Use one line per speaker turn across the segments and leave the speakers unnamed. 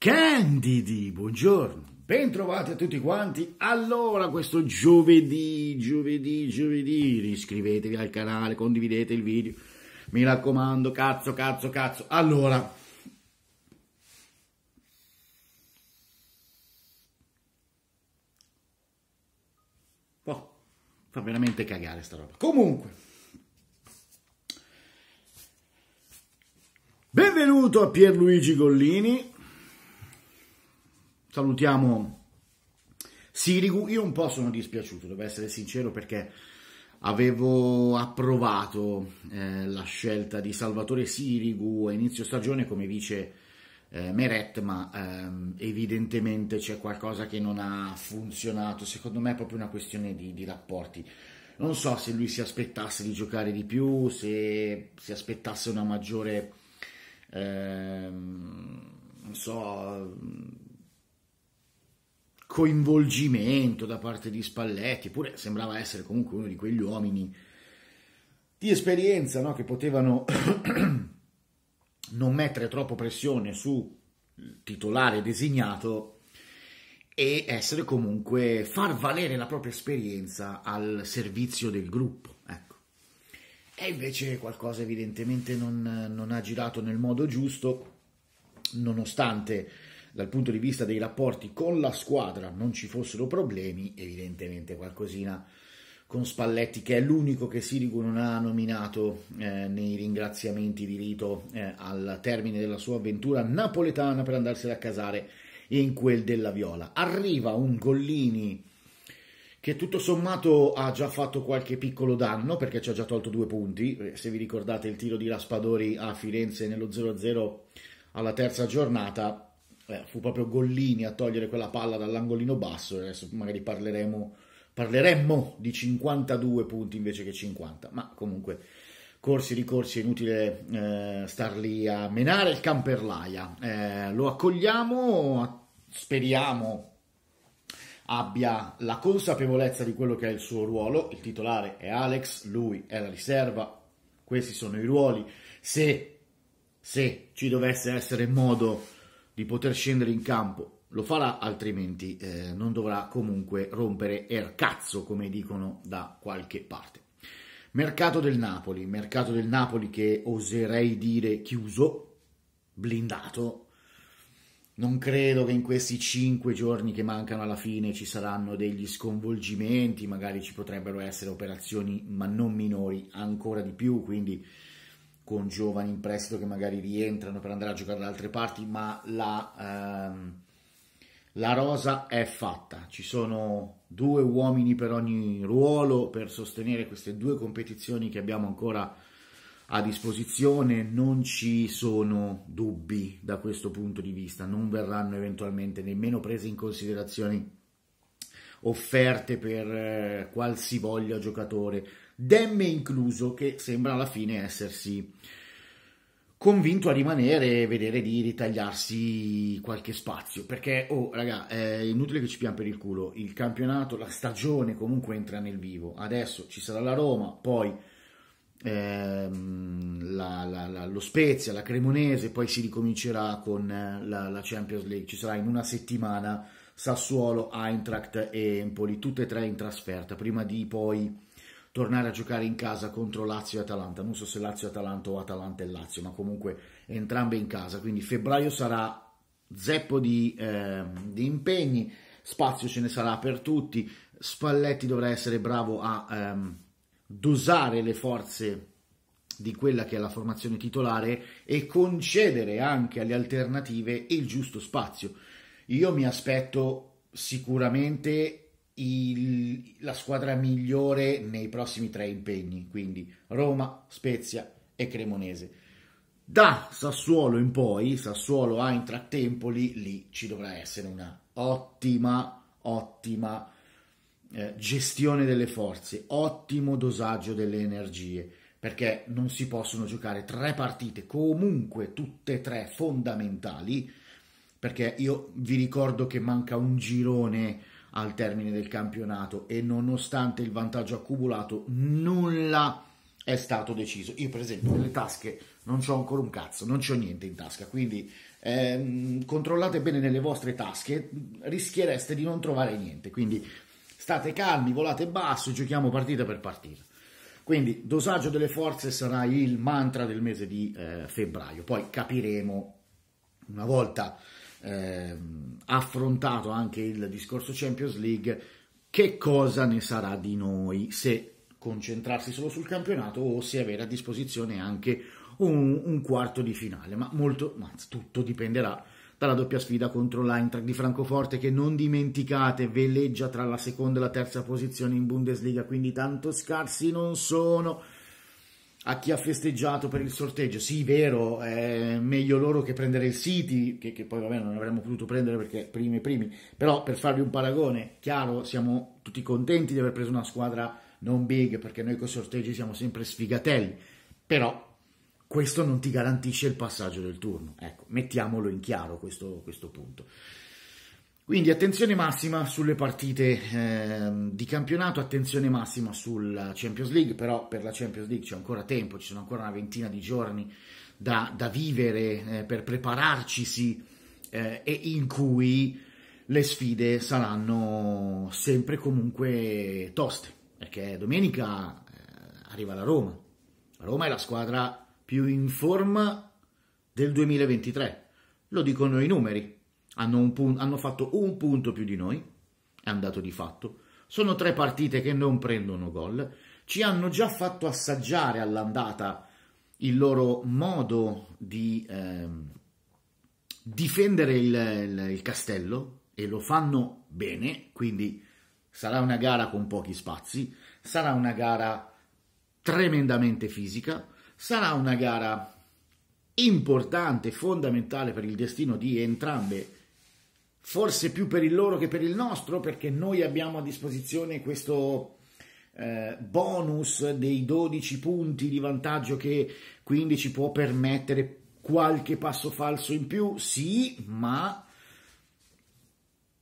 Candidi, buongiorno, bentrovati a tutti quanti. Allora, questo giovedì, giovedì, giovedì, iscrivetevi al canale, condividete il video, mi raccomando, cazzo, cazzo, cazzo. Allora, oh, fa veramente cagare sta roba. Comunque, benvenuto a Pierluigi Gollini salutiamo Sirigu. Io un po' sono dispiaciuto, devo essere sincero, perché avevo approvato eh, la scelta di Salvatore Sirigu a inizio stagione come vice eh, Meret, ma ehm, evidentemente c'è qualcosa che non ha funzionato. Secondo me è proprio una questione di, di rapporti. Non so se lui si aspettasse di giocare di più, se si aspettasse una maggiore... Ehm, non so coinvolgimento da parte di Spalletti, pure sembrava essere comunque uno di quegli uomini di esperienza no? che potevano non mettere troppo pressione sul titolare designato e essere comunque far valere la propria esperienza al servizio del gruppo. Ecco. E invece qualcosa evidentemente non, non ha girato nel modo giusto, nonostante dal punto di vista dei rapporti con la squadra non ci fossero problemi, evidentemente qualcosina con Spalletti che è l'unico che Sirigu non ha nominato eh, nei ringraziamenti di rito eh, al termine della sua avventura napoletana per andarsene a casare in quel della Viola. Arriva un Gollini che tutto sommato ha già fatto qualche piccolo danno perché ci ha già tolto due punti, eh, se vi ricordate il tiro di Raspadori a Firenze nello 0-0 alla terza giornata eh, fu proprio Gollini a togliere quella palla dall'angolino basso, adesso magari parleremo, parleremmo di 52 punti invece che 50, ma comunque corsi ricorsi è inutile eh, star lì a menare il camperlaia. Eh, lo accogliamo, speriamo abbia la consapevolezza di quello che è il suo ruolo, il titolare è Alex, lui è la riserva, questi sono i ruoli, se, se ci dovesse essere modo di poter scendere in campo. Lo farà, altrimenti eh, non dovrà comunque rompere er cazzo, come dicono da qualche parte. Mercato del Napoli, mercato del Napoli che oserei dire chiuso, blindato. Non credo che in questi cinque giorni che mancano alla fine ci saranno degli sconvolgimenti, magari ci potrebbero essere operazioni, ma non minori, ancora di più, quindi con giovani in prestito che magari rientrano per andare a giocare da altre parti, ma la, ehm, la rosa è fatta. Ci sono due uomini per ogni ruolo per sostenere queste due competizioni che abbiamo ancora a disposizione. Non ci sono dubbi da questo punto di vista, non verranno eventualmente nemmeno prese in considerazione offerte per eh, qualsivoglia giocatore, Demme incluso, che sembra alla fine essersi convinto a rimanere e vedere di ritagliarsi qualche spazio perché oh raga è inutile che ci pian per il culo il campionato la stagione comunque entra nel vivo adesso ci sarà la Roma poi ehm, la, la, la, lo Spezia la Cremonese poi si ricomincerà con eh, la, Champions League ci sarà in una settimana Sassuolo, Eintracht e Empoli, tutte e tre in trasferta, prima di poi tornare a giocare in casa contro Lazio e Atalanta. Non so se Lazio e Atalanta o Atalanta e Lazio, ma comunque entrambe in casa. Quindi febbraio sarà zeppo di, eh, di impegni, spazio ce ne sarà per tutti. Spalletti dovrà essere bravo a ehm, dosare le forze di quella che è la formazione titolare e concedere anche alle alternative il giusto spazio io mi aspetto sicuramente il, la squadra migliore nei prossimi tre impegni, quindi Roma, Spezia e Cremonese. Da Sassuolo in poi, Sassuolo a Intrattempoli, lì ci dovrà essere una ottima, ottima eh, gestione delle forze, ottimo dosaggio delle energie, perché non si possono giocare tre partite, comunque tutte e tre fondamentali, perché io vi ricordo che manca un girone al termine del campionato e nonostante il vantaggio accumulato nulla è stato deciso. Io per esempio nelle tasche non ho ancora un cazzo, non ho niente in tasca, quindi ehm, controllate bene nelle vostre tasche, rischiereste di non trovare niente, quindi state calmi, volate basso, giochiamo partita per partita. Quindi dosaggio delle forze sarà il mantra del mese di eh, febbraio, poi capiremo una volta eh, affrontato anche il discorso Champions League, che cosa ne sarà di noi se concentrarsi solo sul campionato o se avere a disposizione anche un, un quarto di finale, ma molto, anzi, tutto dipenderà dalla doppia sfida contro l'Eintracht di Francoforte che non dimenticate veleggia tra la seconda e la terza posizione in Bundesliga, quindi tanto scarsi non sono a chi ha festeggiato per il sorteggio. Sì, vero, è meglio loro che prendere il City, che, che poi vabbè non avremmo potuto prendere perché primi e primi, però per farvi un paragone, chiaro, siamo tutti contenti di aver preso una squadra non big perché noi con i sorteggi siamo sempre sfigatelli, però questo non ti garantisce il passaggio del turno. Ecco, mettiamolo in chiaro questo, questo punto. Quindi attenzione massima sulle partite eh, di campionato, attenzione massima sulla Champions League, però per la Champions League c'è ancora tempo, ci sono ancora una ventina di giorni da, da vivere eh, per prepararci eh, e in cui le sfide saranno sempre comunque toste, perché domenica eh, arriva la Roma. La Roma è la squadra più in forma del 2023, lo dicono i numeri, hanno, punto, hanno fatto un punto più di noi, è andato di fatto, sono tre partite che non prendono gol, ci hanno già fatto assaggiare all'andata il loro modo di eh, difendere il, il, il, castello e lo fanno bene, quindi sarà una gara con pochi spazi, sarà una gara tremendamente fisica, sarà una gara importante, fondamentale per il destino di entrambe le forse più per il loro che per il nostro, perché noi abbiamo a disposizione questo eh, bonus dei 12 punti di vantaggio che quindi ci può permettere qualche passo falso in più, sì, ma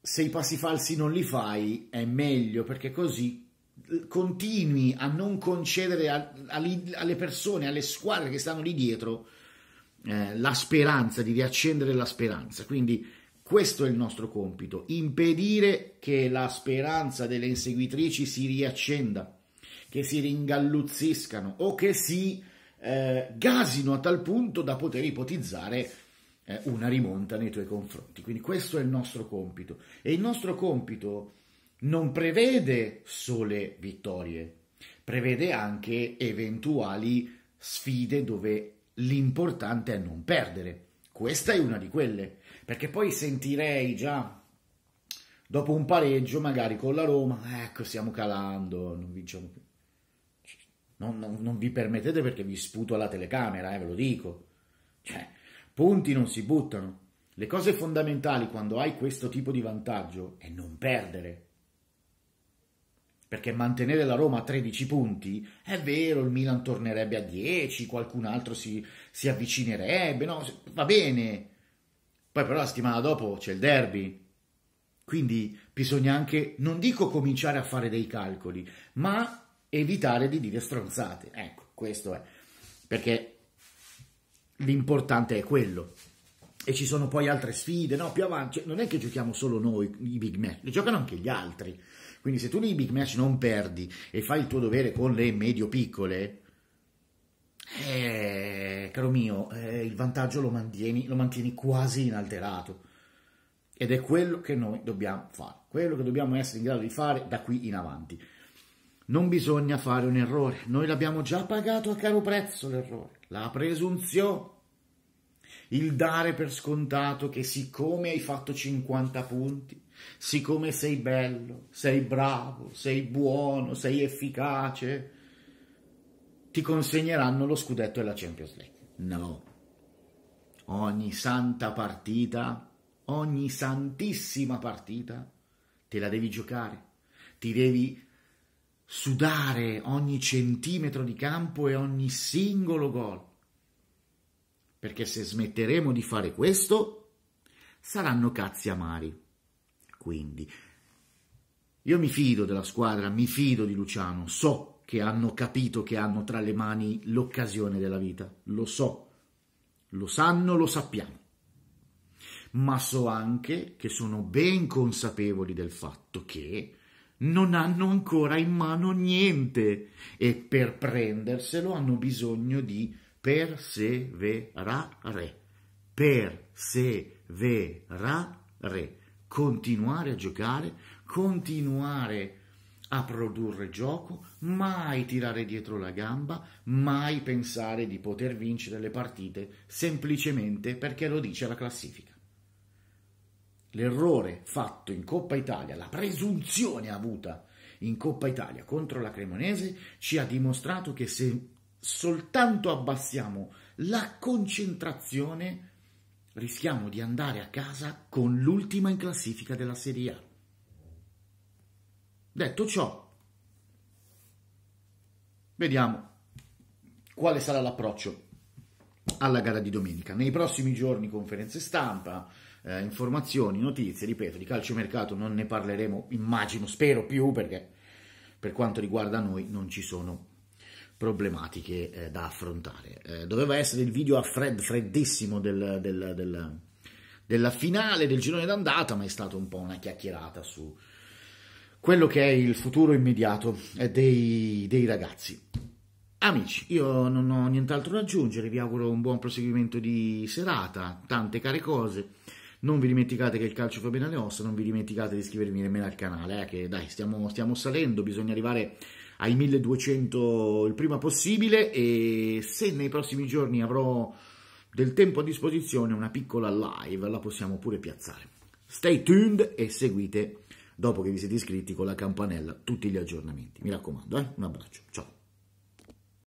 se i passi falsi non li fai è meglio perché così continui a non concedere a, a, alle persone, alle squadre che stanno lì dietro eh, la speranza, di riaccendere la speranza. Quindi questo è il nostro compito, impedire che la speranza delle inseguitrici si riaccenda, che si ringalluzziscano o che si eh, gasino a tal punto da poter ipotizzare eh, una rimonta nei tuoi confronti. Quindi questo è il nostro compito e il nostro compito non prevede sole vittorie, prevede anche eventuali sfide dove l'importante è non perdere. Questa è una di quelle perché poi sentirei già dopo un pareggio magari con la Roma, ecco stiamo calando, non vinciamo più. Non, non, non vi permettete perché vi sputo alla telecamera, eh, ve lo dico. Cioè, punti non si buttano. Le cose fondamentali quando hai questo tipo di vantaggio è non perdere. Perché mantenere la Roma a 13 punti è vero, il Milan tornerebbe a 10, qualcun altro si, si avvicinerebbe, no? Va bene, poi però la settimana dopo c'è il derby, quindi bisogna anche, non dico cominciare a fare dei calcoli, ma evitare di dire stronzate. Ecco, questo è, perché l'importante è quello. E ci sono poi altre sfide, no? Più avanti, cioè, non è che giochiamo solo noi i big match, li giocano anche gli altri. Quindi se tu nei big match non perdi e fai il tuo dovere con le medio-piccole, eh, caro mio, eh, il vantaggio lo mantieni, lo mantieni quasi inalterato. Ed è quello che noi dobbiamo fare, quello che dobbiamo essere in grado di fare da qui in avanti. Non bisogna fare un errore, noi l'abbiamo già pagato a caro prezzo l'errore, la presunzione, il dare per scontato che siccome hai fatto 50 punti, siccome sei bello, sei bravo, sei buono, sei efficace, ti consegneranno lo scudetto e la Champions League. No. Ogni santa partita, ogni santissima partita, te la devi giocare, ti devi sudare ogni centimetro di campo e ogni singolo gol. Perché se smetteremo di fare questo, saranno cazzi amari. Quindi, io mi fido della squadra, mi fido di Luciano, so che hanno capito che hanno tra le mani l'occasione della vita, lo so, lo sanno, lo sappiamo, ma so anche che sono ben consapevoli del fatto che non hanno ancora in mano niente e per prenderselo hanno bisogno di perseverare, perseverare, continuare a giocare, continuare a a produrre gioco, mai tirare dietro la gamba, mai pensare di poter vincere le partite semplicemente perché lo dice la classifica. L'errore fatto in Coppa Italia, la presunzione avuta in Coppa Italia contro la Cremonese ci ha dimostrato che se soltanto abbassiamo la concentrazione rischiamo di andare a casa con l'ultima in classifica della Serie A. Detto ciò, vediamo quale sarà l'approccio alla gara di domenica. Nei prossimi giorni conferenze stampa, eh, informazioni, notizie, ripeto, di calciomercato non ne parleremo, immagino, spero più, perché per quanto riguarda noi non ci sono problematiche eh, da affrontare. Eh, doveva essere il video a fred, freddissimo del, del, del, della finale del girone d'andata, ma è stata un po' una chiacchierata su, quello che è il futuro immediato dei, dei ragazzi. Amici, io non ho nient'altro da aggiungere, vi auguro un buon proseguimento di serata, tante care cose. Non vi dimenticate che il calcio fa bene alle ossa, non vi dimenticate di iscrivervi nemmeno al canale, eh, che dai, stiamo, stiamo salendo, bisogna arrivare ai 1200 il prima possibile e se nei prossimi giorni avrò del tempo a disposizione una piccola live la possiamo pure piazzare. Stay tuned e seguite dopo che vi siete iscritti con la campanella tutti gli aggiornamenti. Mi raccomando, eh? un abbraccio, ciao.